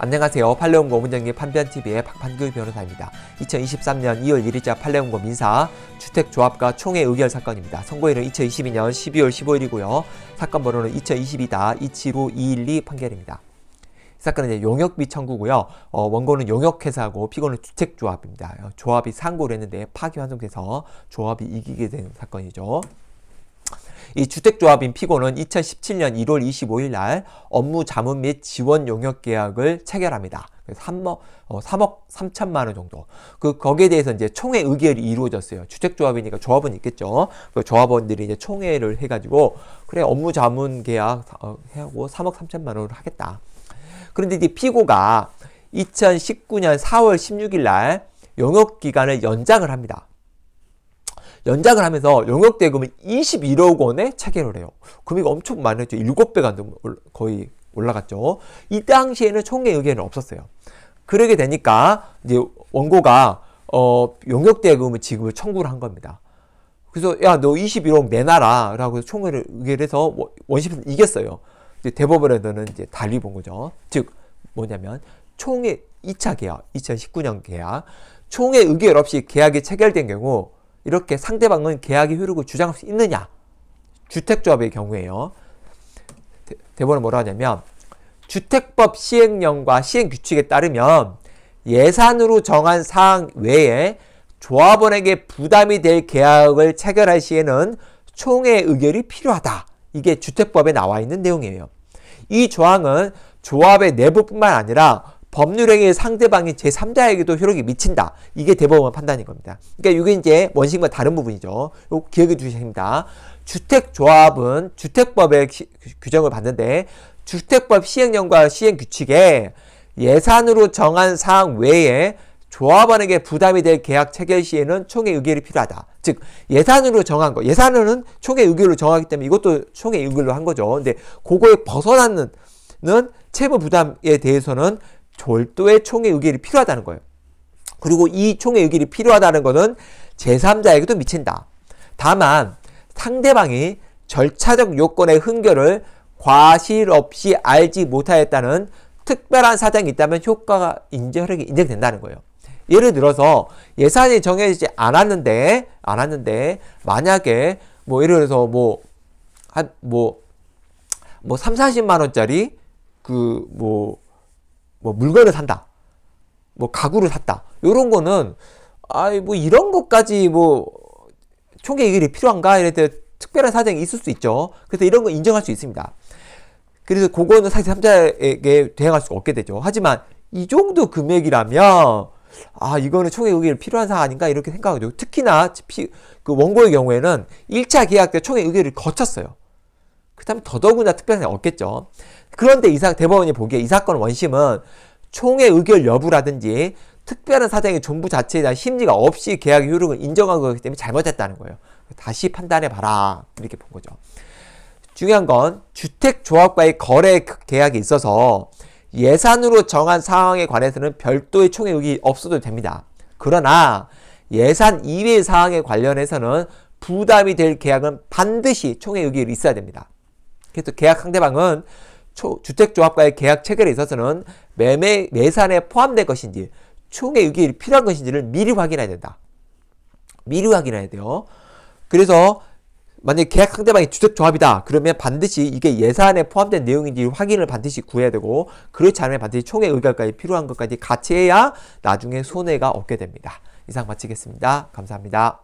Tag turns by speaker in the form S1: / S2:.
S1: 안녕하세요. 팔레온고 문정리 판변TV의 박판규 변호사입니다. 2023년 2월 1일자 팔레온고 민사 주택조합과 총회 의결 사건입니다. 선고일은 2022년 12월 15일이고요. 사건 번호는 2022-275-212 판결입니다. 사건은 용역비 청구고요. 어, 원고는 용역회사고 피고는 주택조합입니다. 어, 조합이 상고를 했는데 파기환송돼서 조합이 이기게 된 사건이죠. 이 주택조합인 피고는 2017년 1월 25일 날 업무 자문 및 지원 용역 계약을 체결합니다. 3억, 어, 3억 3천만 원 정도. 그, 거기에 대해서 이제 총회 의결이 이루어졌어요. 주택조합이니까 조합은 있겠죠. 그 조합원들이 이제 총회를 해가지고, 그래, 업무 자문 계약 어, 하고 3억 3천만 원을 하겠다. 그런데 이제 피고가 2019년 4월 16일 날영역 기간을 연장을 합니다. 연장을 하면서 용역 대금은 21억 원에 체결을 해요. 금액이 엄청 많았죠. 7배가 거의 올라갔죠. 이 당시에는 총계 의견은 없었어요. 그러게 되니까 이제 원고가 어, 용역 대금을 지급을 청구를 한 겁니다. 그래서 야 너 21억 내놔라 라고 해서 총회를 의결해서 원심에서 이겼어요. 대법원에서는 이제 달리 본 거죠. 즉 뭐냐면 총회 2차 계약, 2019년 계약, 총회 의결 없이 계약이 체결된 경우 이렇게 상대방은 계약의 효력을 주장할 수 있느냐? 주택조합의 경우에요. 대, 본은 뭐라 하냐면 주택법 시행령과 시행규칙에 따르면 예산으로 정한 사항 외에 조합원에게 부담이 될 계약을 체결할 시에는 총회 의결이 필요하다. 이게 주택법에 나와 있는 내용이에요. 이 조항은 조합의 내부뿐만 아니라 법률행위의 상대방인 제3자에게도 효력이 미친다. 이게 대법원 판단인 겁니다. 그러니까 이게 이제 원심과 다른 부분이죠. 기억해 주십니다. 주택조합은 주택법의 규정을 봤는데 주택법 시행령과 시행규칙에 예산으로 정한 사항 외에 조합원에게 부담이 될 계약 체결 시에는 총의 의결이 필요하다. 즉 예산으로 정한 거. 예산으로는 총의 의결로 정하기 때문에 이것도 총의 의결로 한 거죠. 근데 그거에 벗어나는 채무 부담에 대해서는 절도의 총의 의결이 필요하다는 거예요. 그리고 이 총의 의결이 필요하다는 것은 제3자에게도 미친다. 다만 상대방이 절차적 요건의 흥결을 과실 없이 알지 못하였다는 특별한 사정이 있다면 효과가 인정력이 인정된다는 거예요. 예를 들어서 예산이 정해지지 않았는데 않았는데 만약에 뭐 예를 들어서 뭐 한 뭐뭐 뭐 삼사십만 원짜리 그뭐 뭐 물건을 산다. 뭐 가구를 샀다. 요런 거는 아이 뭐 이런 것까지 뭐 총계 의결이 필요한가 이럴 때 특별한 사정이 있을 수 있죠. 그래서 이런 거 인정할 수 있습니다. 그래서 그거는 사실 삼자에게 대응할 수가 없게 되죠. 하지만 이 정도 금액이라면 아 이거는 총액 의결이 필요한 사안인가 이렇게 생각하죠. 특히나 피, 그 원고의 경우에는 1차 계약 때 총액 의결을 거쳤어요. 그렇다면 더더구나 특별사항 없겠죠. 그런데 이 사, 대법원이 보기에 이 사건 원심은 총의 의결 여부라든지 특별한 사정의 존부 자체에 대한 심리가 없이 계약 효력을 인정한 거기 때문에 잘못했다는 거예요. 다시 판단해봐라. 이렇게 본 거죠. 중요한 건 주택조합과의 거래 그 계약에 있어서 예산으로 정한 사항에 관해서는 별도의 총액이 없어도 됩니다. 그러나 예산 이외의 사항에 관련해서는 부담이 될 계약은 반드시 총액 의결 있어야 됩니다. 그래서 계약 상대방은 주택조합과의 계약 체결에 있어서는 매매 매산에 포함된 것인지 총궁의 의결이 필요한 것인지를 미리 확인해야 된다. 미리 확인해야 돼요. 그래서 만약에 계약 상대방이 주택조합이다. 그러면 반드시 이게 예산에 포함된 내용인지 확인을 반드시 구해야 되고 그렇지 않으면 반드시 총회 의결까지 필요한 것까지 같이 해야 나중에 손해가 없게 됩니다. 이상 마치겠습니다. 감사합니다.